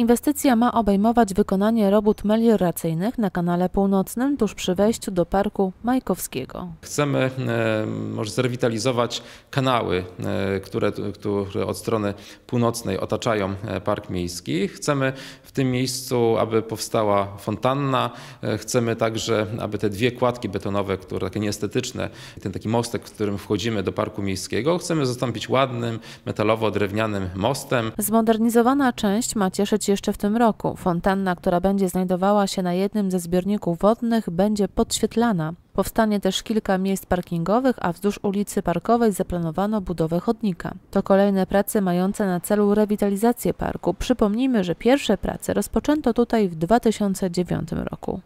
Inwestycja ma obejmować wykonanie robót melioracyjnych na kanale północnym tuż przy wejściu do Parku Majkowskiego. Chcemy e, może zrewitalizować kanały, e, które, które od strony północnej otaczają e, Park Miejski. Chcemy w tym miejscu, aby powstała fontanna. E, chcemy także, aby te dwie kładki betonowe, które takie nieestetyczne, ten taki mostek, w którym wchodzimy do Parku Miejskiego, chcemy zastąpić ładnym, metalowo-drewnianym mostem. Zmodernizowana część ma cieszyć jeszcze w tym roku. Fontanna, która będzie znajdowała się na jednym ze zbiorników wodnych, będzie podświetlana. Powstanie też kilka miejsc parkingowych, a wzdłuż ulicy Parkowej zaplanowano budowę chodnika. To kolejne prace mające na celu rewitalizację parku. Przypomnijmy, że pierwsze prace rozpoczęto tutaj w 2009 roku.